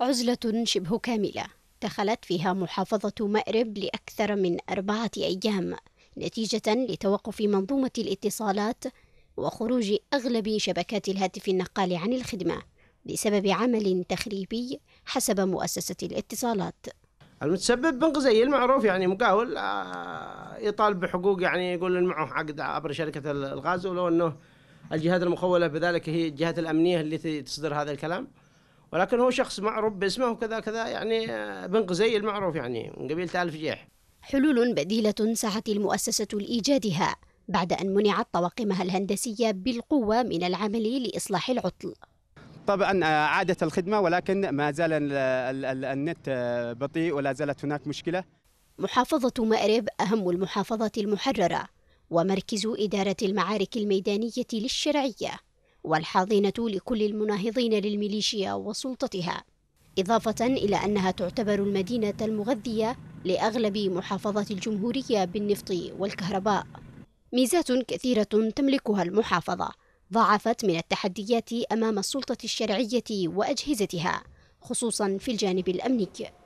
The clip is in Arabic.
عزلة شبه كاملة دخلت فيها محافظة مأرب لأكثر من أربعة أيام نتيجة لتوقف منظومة الاتصالات وخروج أغلب شبكات الهاتف النقال عن الخدمة بسبب عمل تخريبي حسب مؤسسة الاتصالات المتسبب زي المعروف يعني مقاول آه، يطالب بحقوق يعني يقول معه عقد عبر شركة الغاز ولو أنه الجهات المخولة بذلك هي الجهات الأمنية التي تصدر هذا الكلام ولكن هو شخص معروف باسمه وكذا كذا يعني آه، بن قزي المعروف يعني من قبيلة آل فجيح حلول بديلة سعت المؤسسة لإيجادها بعد أن منعت طواقمها الهندسية بالقوة من العمل لإصلاح العطل طبعا آه، عادت الخدمة ولكن ما زال النت آه، بطيء ولا زالت هناك مشكلة محافظة مأرب أهم المحافظات المحررة ومركز إدارة المعارك الميدانية للشرعية والحاضنة لكل المناهضين للميليشيا وسلطتها إضافة إلى أنها تعتبر المدينة المغذية لأغلب محافظات الجمهورية بالنفط والكهرباء ميزات كثيرة تملكها المحافظة ضاعفت من التحديات أمام السلطة الشرعية وأجهزتها خصوصا في الجانب الأمني